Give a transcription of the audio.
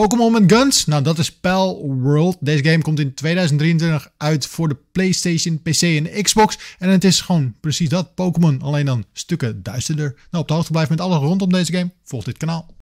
Pokémon met Guns. Nou, dat is Pal World. Deze game komt in 2023 uit voor de PlayStation, PC en Xbox. En het is gewoon precies dat, Pokémon. Alleen dan stukken duisterder. Nou, op de hoogte blijven met alles rondom deze game. Volg dit kanaal.